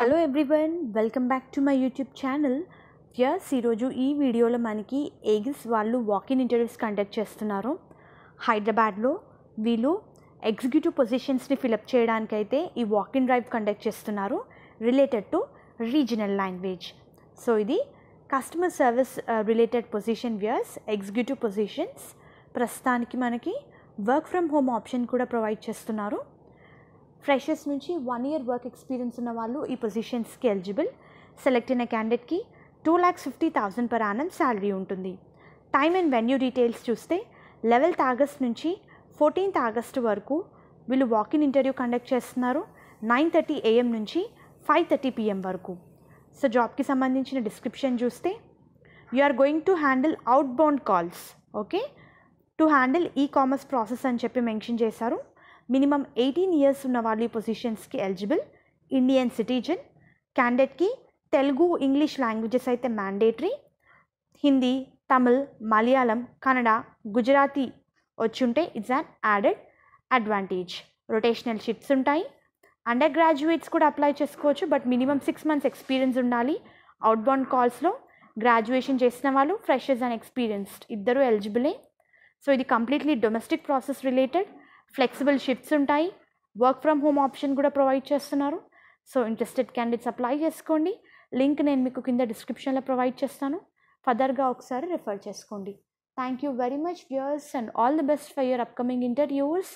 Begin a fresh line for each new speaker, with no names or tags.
hello everyone welcome back to my YouTube channel yes ఈరోజు ఈ వీడియోలో మనకి ఎగ్స్ వాళ్ళు వాకిన్ ఇంటర్వ్యూస్ కండక్ట్ చేస్తున్నారు హైదరాబాద్లో వీళ్ళు ఎగ్జిక్యూటివ్ పొజిషన్స్ని ఫిలప్ చేయడానికైతే ఈ వాకిన్ డ్రైవ్ కండక్ట్ చేస్తున్నారు related to regional language so ఇది customer service related position viewers executive positions ప్రస్తుతానికి మనకి వర్క్ ఫ్రమ్ హోమ్ ఆప్షన్ కూడా ప్రొవైడ్ చేస్తున్నారు ఫ్రెషర్స్ నుంచి వన్ ఇయర్ వర్క్ ఎక్స్పీరియన్స్ ఉన్న వాళ్ళు ఈ పొజిషన్స్కి ఎలిజిబుల్ సెలెక్ట్ అయిన క్యాండిడేట్కి two lakhs fifty thousand per annum salary ఉంటుంది టైమ్ అండ్ వెన్యూ డీటెయిల్స్ చూస్తే లెవెల్త్ ఆగస్ట్ నుంచి ఫోర్టీన్త్ ఆగస్ట్ వరకు వీళ్ళు వాకిన్ ఇంటర్వ్యూ కండక్ట్ చేస్తున్నారు నైన్ థర్టీ ఏఎం నుంచి ఫైవ్ థర్టీ పిఎం వరకు సో జాబ్కి సంబంధించిన డిస్క్రిప్షన్ చూస్తే you are going to handle outbound calls okay to handle ecommerce process అని చెప్పి మెన్షన్ చేశారు మినిమం ఎయిటీన్ ఇయర్స్ ఉన్న వాళ్ళు ఈ పొజిషన్స్కి ఎలిజిబుల్ ఇండియన్ సిటిజన్ క్యాండిడేట్కి తెలుగు ఇంగ్లీష్ లాంగ్వేజెస్ అయితే మ్యాండేటరీ హిందీ తమిళ్ మలయాళం కన్నడ గుజరాతీ వచ్చుంటే it's an added advantage rotational shifts ఉంటాయి అండర్ గ్రాడ్యుయేట్స్ కూడా అప్లై చేసుకోవచ్చు but minimum six months experience ఉండాలి అవుట్బౌండ్ కాల్స్లో గ్రాడ్యుయేషన్ చేసిన వాళ్ళు ఫ్రెషర్స్ అండ్ ఎక్స్పీరియన్స్డ్ ఇద్దరు ఎలిజిబులే సో ఇది completely domestic process related flexible shifts ఉంటాయి వర్క్ ఫ్రమ్ హోమ్ ఆప్షన్ కూడా ప్రొవైడ్ చేస్తున్నారు సో ఇంట్రెస్టెడ్ క్యాండిడేట్స్ అప్లై చేసుకోండి లింక్ నేను మీకు కింద డిస్క్రిప్షన్లో ప్రొవైడ్ చేస్తాను ఫర్దర్గా ఒకసారి రిఫర్ చేసుకోండి thank you very much dears and all the best for your upcoming interviews